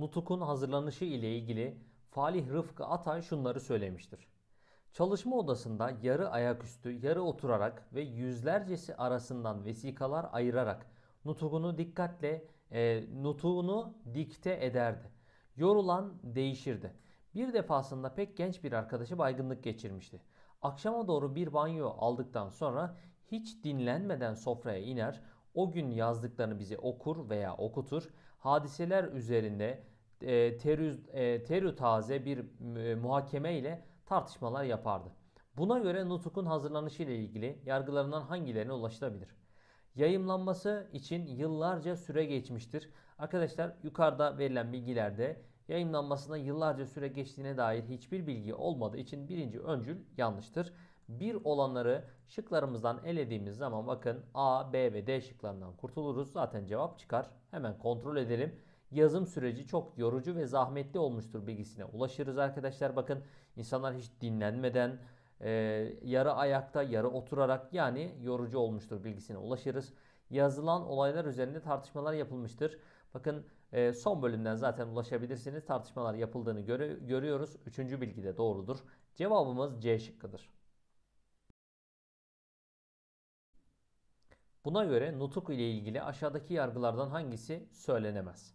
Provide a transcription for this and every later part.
Nutuk'un hazırlanışı ile ilgili Falih Rıfkı Atay şunları söylemiştir. Çalışma odasında yarı ayaküstü, yarı oturarak ve yüzlercesi arasından vesikalar ayırarak nutukunu dikkatle e, nutuğunu dikte ederdi. Yorulan değişirdi. Bir defasında pek genç bir arkadaşı baygınlık geçirmişti. Akşama doğru bir banyo aldıktan sonra hiç dinlenmeden sofraya iner, o gün yazdıklarını bize okur veya okutur, hadiseler üzerinde e, terü, e, taze bir e, muhakeme ile tartışmalar yapardı. Buna göre nutukun hazırlanışı ile ilgili yargılarından hangilerine ulaşılabilir? Yayınlanması için yıllarca süre geçmiştir. Arkadaşlar yukarıda verilen bilgilerde yayınlanmasına yıllarca süre geçtiğine dair hiçbir bilgi olmadığı için birinci öncül yanlıştır. Bir olanları şıklarımızdan elediğimiz zaman bakın A, B ve D şıklarından kurtuluruz. Zaten cevap çıkar. Hemen kontrol edelim yazım süreci çok yorucu ve zahmetli olmuştur bilgisine ulaşırız arkadaşlar. Bakın insanlar hiç dinlenmeden e, yarı ayakta yarı oturarak yani yorucu olmuştur bilgisine ulaşırız. Yazılan olaylar üzerinde tartışmalar yapılmıştır. Bakın e, son bölümden zaten ulaşabilirsiniz. Tartışmalar yapıldığını göre, görüyoruz. Üçüncü bilgi de doğrudur. Cevabımız C şıkkıdır. Buna göre nutuk ile ilgili aşağıdaki yargılardan hangisi söylenemez?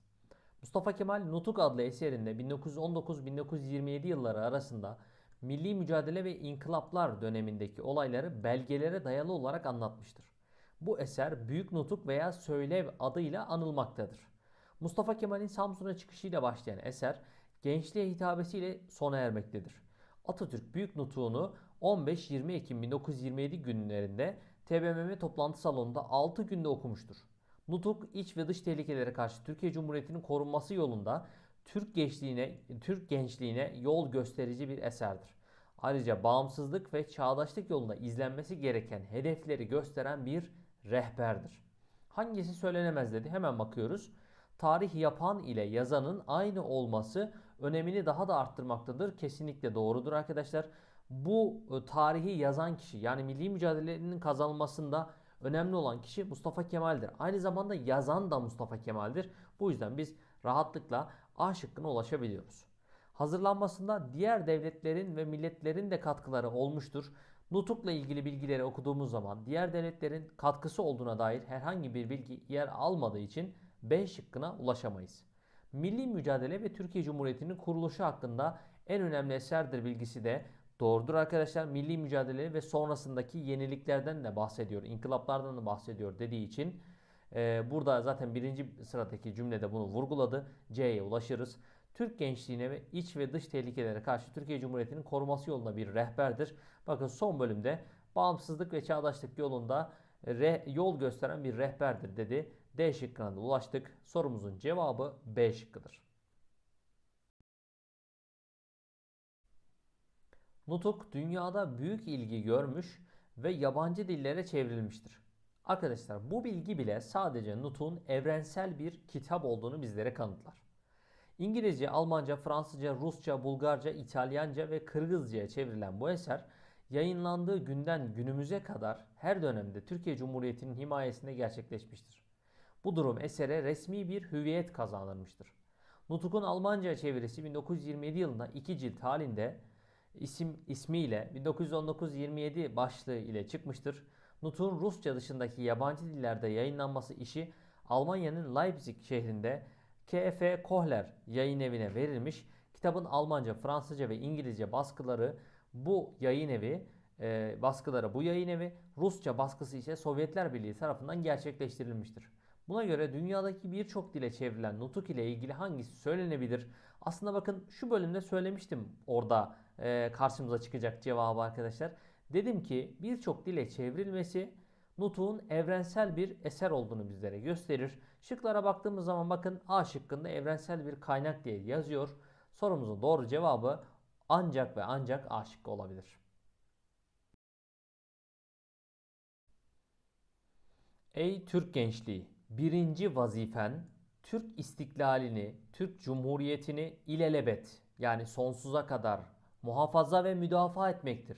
Mustafa Kemal Nutuk adlı eserinde 1919-1927 yılları arasında milli mücadele ve inkılaplar dönemindeki olayları belgelere dayalı olarak anlatmıştır. Bu eser Büyük Nutuk veya Söylev adıyla anılmaktadır. Mustafa Kemal'in Samsun'a çıkışıyla başlayan eser gençliğe hitabesiyle sona ermektedir. Atatürk Büyük Nutuğunu 15-20 Ekim 1927 günlerinde TBMM toplantı salonunda 6 günde okumuştur. Nutuk iç ve dış tehlikelere karşı Türkiye Cumhuriyeti'nin korunması yolunda Türk gençliğine, Türk gençliğine yol gösterici bir eserdir. Ayrıca bağımsızlık ve çağdaşlık yolunda izlenmesi gereken hedefleri gösteren bir rehberdir. Hangisi söylenemez dedi hemen bakıyoruz. Tarih yapan ile yazanın aynı olması önemini daha da arttırmaktadır. Kesinlikle doğrudur arkadaşlar. Bu e, tarihi yazan kişi yani milli mücadelenin kazanılmasında Önemli olan kişi Mustafa Kemal'dir. Aynı zamanda yazan da Mustafa Kemal'dir. Bu yüzden biz rahatlıkla A şıkkına ulaşabiliyoruz. Hazırlanmasında diğer devletlerin ve milletlerin de katkıları olmuştur. Nutuk'la ilgili bilgileri okuduğumuz zaman diğer devletlerin katkısı olduğuna dair herhangi bir bilgi yer almadığı için B şıkkına ulaşamayız. Milli mücadele ve Türkiye Cumhuriyeti'nin kuruluşu hakkında en önemli eserdir bilgisi de Doğrudur arkadaşlar milli mücadele ve sonrasındaki yeniliklerden de bahsediyor, inkılaplardan da bahsediyor dediği için e, burada zaten birinci sıradaki cümlede bunu vurguladı. C'ye ulaşırız. Türk gençliğine ve iç ve dış tehlikelere karşı Türkiye Cumhuriyeti'nin koruması yolunda bir rehberdir. Bakın son bölümde bağımsızlık ve çağdaşlık yolunda re, yol gösteren bir rehberdir dedi. D şıkkına da ulaştık. Sorumuzun cevabı B şıkkıdır. Nutuk dünyada büyük ilgi görmüş ve yabancı dillere çevrilmiştir. Arkadaşlar bu bilgi bile sadece Nutuk'un evrensel bir kitap olduğunu bizlere kanıtlar. İngilizce, Almanca, Fransızca, Rusça, Bulgarca, İtalyanca ve Kırgızca'ya çevrilen bu eser yayınlandığı günden günümüze kadar her dönemde Türkiye Cumhuriyeti'nin himayesinde gerçekleşmiştir. Bu durum esere resmi bir hüviyet kazandırmıştır. Nutuk'un Almanca çevirisi 1927 yılında iki cilt halinde isim ismiyle 1919-27 başlığı ile çıkmıştır. Nut'un Rusça dışındaki yabancı dillerde yayınlanması işi Almanya'nın Leipzig şehrinde KF Kohler yayın evine verilmiş. Kitabın Almanca, Fransızca ve İngilizce baskıları bu yayın evi e, baskıları bu yayın evi, Rusça baskısı ise Sovyetler Birliği tarafından gerçekleştirilmiştir. Buna göre dünyadaki birçok dile çevrilen nutuk ile ilgili hangisi söylenebilir? Aslında bakın şu bölümde söylemiştim orada e, karşımıza çıkacak cevabı arkadaşlar. Dedim ki birçok dile çevrilmesi nutuğun evrensel bir eser olduğunu bizlere gösterir. Şıklara baktığımız zaman bakın A şıkkında evrensel bir kaynak diye yazıyor. Sorumuzun doğru cevabı ancak ve ancak A şıkkı olabilir. Ey Türk gençliği! birinci vazifen Türk istiklalini, Türk Cumhuriyeti'ni ilelebet yani sonsuza kadar muhafaza ve müdafaa etmektir.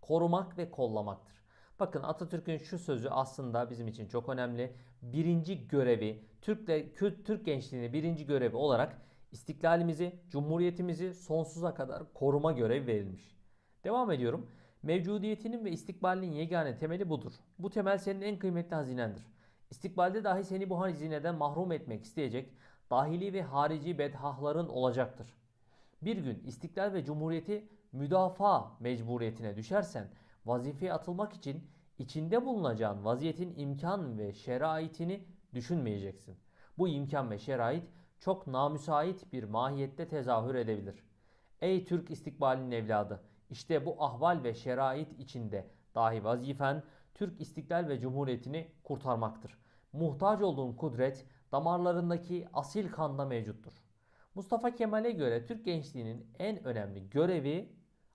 Korumak ve kollamaktır. Bakın Atatürk'ün şu sözü aslında bizim için çok önemli. Birinci görevi, Türkle, Türk gençliğini birinci görevi olarak istiklalimizi, cumhuriyetimizi sonsuza kadar koruma görevi verilmiş. Devam ediyorum. Mevcudiyetinin ve istikbalinin yegane temeli budur. Bu temel senin en kıymetli hazinendir. İstikbalde dahi seni bu hazineden mahrum etmek isteyecek dahili ve harici bedhahların olacaktır. Bir gün istiklal ve cumhuriyeti müdafaa mecburiyetine düşersen vazifeye atılmak için içinde bulunacağın vaziyetin imkan ve şeraitini düşünmeyeceksin. Bu imkan ve şerait çok namüsait bir mahiyette tezahür edebilir. Ey Türk istikbalinin evladı! işte bu ahval ve şerait içinde dahi vazifen Türk istiklal ve cumhuriyetini kurtarmaktır. Muhtaç olduğun kudret damarlarındaki asil kanda mevcuttur. Mustafa Kemal'e göre Türk gençliğinin en önemli görevi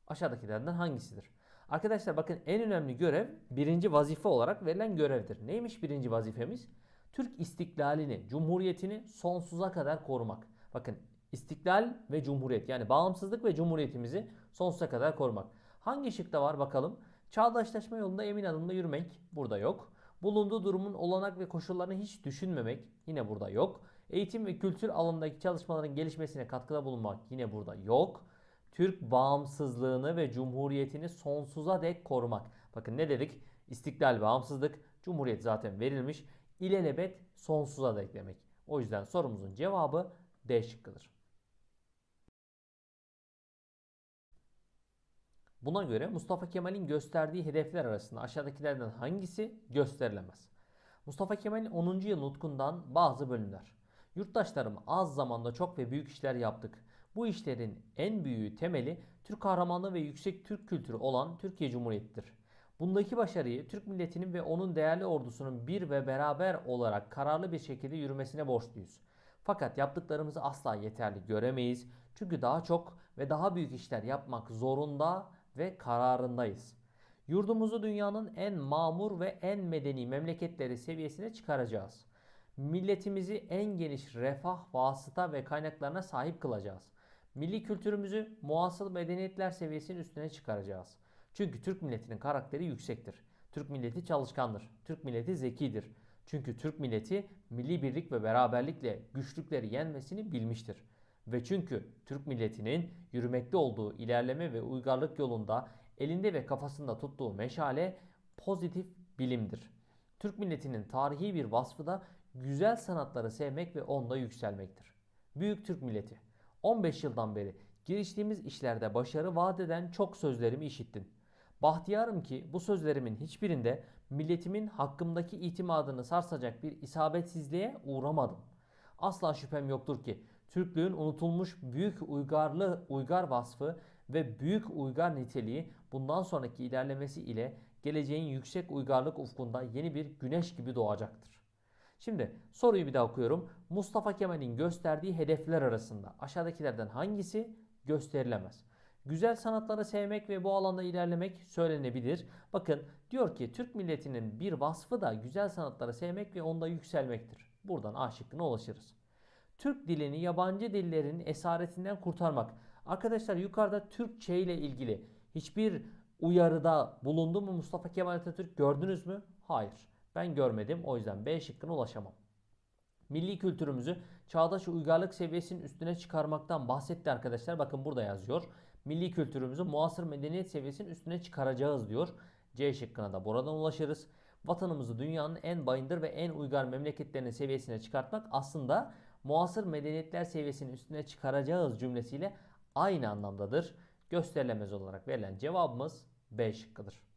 aşağıdakilerden hangisidir? Arkadaşlar bakın en önemli görev birinci vazife olarak verilen görevdir. Neymiş birinci vazifemiz? Türk istiklalini, cumhuriyetini sonsuza kadar korumak. Bakın istiklal ve cumhuriyet yani bağımsızlık ve cumhuriyetimizi sonsuza kadar korumak. Hangi şıkta var bakalım? Çağdaşlaşma yolunda emin adımla yürümek burada yok. Bulunduğu durumun olanak ve koşullarını hiç düşünmemek yine burada yok. Eğitim ve kültür alanındaki çalışmaların gelişmesine katkıda bulunmak yine burada yok. Türk bağımsızlığını ve cumhuriyetini sonsuza dek korumak. Bakın ne dedik? İstiklal, bağımsızlık, cumhuriyet zaten verilmiş. İlelebet sonsuza dek demek. O yüzden sorumuzun cevabı D şıkkıdır. Buna göre Mustafa Kemal'in gösterdiği hedefler arasında aşağıdakilerden hangisi gösterilemez? Mustafa Kemal'in 10. yıl nutkundan bazı bölümler. Yurttaşlarım az zamanda çok ve büyük işler yaptık. Bu işlerin en büyüğü temeli Türk kahramanlığı ve yüksek Türk kültürü olan Türkiye Cumhuriyeti'dir. Bundaki başarıyı Türk milletinin ve onun değerli ordusunun bir ve beraber olarak kararlı bir şekilde yürümesine borçluyuz. Fakat yaptıklarımızı asla yeterli göremeyiz. Çünkü daha çok ve daha büyük işler yapmak zorunda ve kararındayız. Yurdumuzu dünyanın en mamur ve en medeni memleketleri seviyesine çıkaracağız. Milletimizi en geniş refah, vasıta ve kaynaklarına sahip kılacağız. Milli kültürümüzü muasıl medeniyetler seviyesinin üstüne çıkaracağız. Çünkü Türk milletinin karakteri yüksektir. Türk milleti çalışkandır. Türk milleti zekidir. Çünkü Türk milleti milli birlik ve beraberlikle güçlükleri yenmesini bilmiştir. Ve çünkü Türk milletinin yürümekte olduğu ilerleme ve uygarlık yolunda elinde ve kafasında tuttuğu meşale pozitif bilimdir. Türk milletinin tarihi bir vasfı da güzel sanatları sevmek ve onda yükselmektir. Büyük Türk milleti. 15 yıldan beri giriştiğimiz işlerde başarı vaat eden çok sözlerimi işittin. Bahtiyarım ki bu sözlerimin hiçbirinde milletimin hakkımdaki itimadını sarsacak bir isabetsizliğe uğramadım asla şüphem yoktur ki Türklüğün unutulmuş büyük uygarlı uygar vasfı ve büyük uygar niteliği bundan sonraki ilerlemesi ile geleceğin yüksek uygarlık ufkunda yeni bir güneş gibi doğacaktır. Şimdi soruyu bir daha okuyorum. Mustafa Kemal'in gösterdiği hedefler arasında aşağıdakilerden hangisi gösterilemez? Güzel sanatları sevmek ve bu alanda ilerlemek söylenebilir. Bakın diyor ki Türk milletinin bir vasfı da güzel sanatları sevmek ve onda yükselmektir. Buradan A şıkkına ulaşırız. Türk dilini yabancı dillerin esaretinden kurtarmak. Arkadaşlar yukarıda Türkçe ile ilgili hiçbir uyarıda bulundu mu Mustafa Kemal Atatürk gördünüz mü? Hayır. Ben görmedim. O yüzden B şıkkına ulaşamam. Milli kültürümüzü çağdaş uygarlık seviyesinin üstüne çıkarmaktan bahsetti arkadaşlar. Bakın burada yazıyor. Milli kültürümüzü muasır medeniyet seviyesinin üstüne çıkaracağız diyor. C şıkkına da buradan ulaşırız vatanımızı dünyanın en bayındır ve en uygar memleketlerinin seviyesine çıkartmak aslında muasır medeniyetler seviyesinin üstüne çıkaracağız cümlesiyle aynı anlamdadır. Gösterilemez olarak verilen cevabımız B şıkkıdır.